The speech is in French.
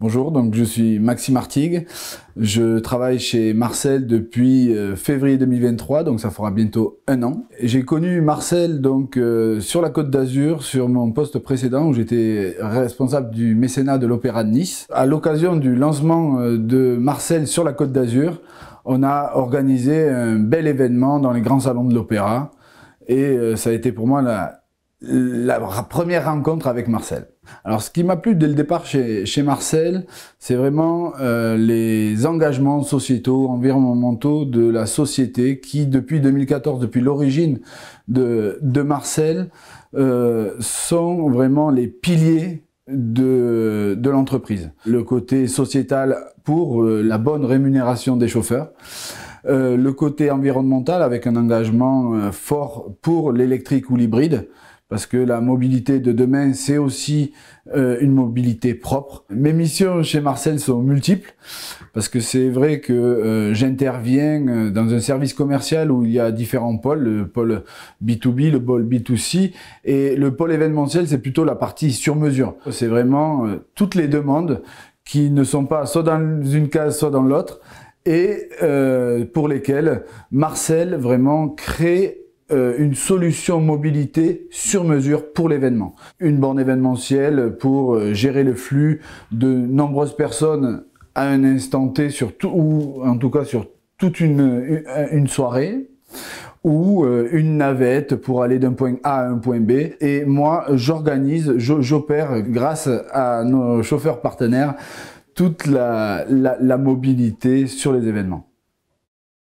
Bonjour, donc je suis Maxime Artigue. Je travaille chez Marcel depuis euh, février 2023, donc ça fera bientôt un an. J'ai connu Marcel donc euh, sur la Côte d'Azur, sur mon poste précédent où j'étais responsable du mécénat de l'Opéra de Nice. À l'occasion du lancement euh, de Marcel sur la Côte d'Azur, on a organisé un bel événement dans les grands salons de l'Opéra et ça a été pour moi la la première rencontre avec Marcel. Alors ce qui m'a plu dès le départ chez, chez Marcel, c'est vraiment euh, les engagements sociétaux, environnementaux de la société qui depuis 2014, depuis l'origine de, de, Marcel, euh, sont vraiment les piliers de, de l'entreprise. Le côté sociétal pour euh, la bonne rémunération des chauffeurs. Euh, le côté environnemental avec un engagement fort pour l'électrique ou l'hybride, parce que la mobilité de demain, c'est aussi euh, une mobilité propre. Mes missions chez Marcel sont multiples, parce que c'est vrai que euh, j'interviens euh, dans un service commercial où il y a différents pôles, le pôle B2B, le pôle B2C, et le pôle événementiel, c'est plutôt la partie sur mesure. C'est vraiment toutes les demandes qui ne sont pas soit dans une case, soit dans l'autre, et pour lesquelles Marcel vraiment crée euh, une solution mobilité sur mesure pour l'événement. Une borne événementielle pour euh, gérer le flux de nombreuses personnes à un instant T sur tout, ou en tout cas sur toute une, euh, une soirée ou une navette pour aller d'un point A à un point B. Et moi, j'organise, j'opère grâce à nos chauffeurs partenaires toute la mobilité sur les événements.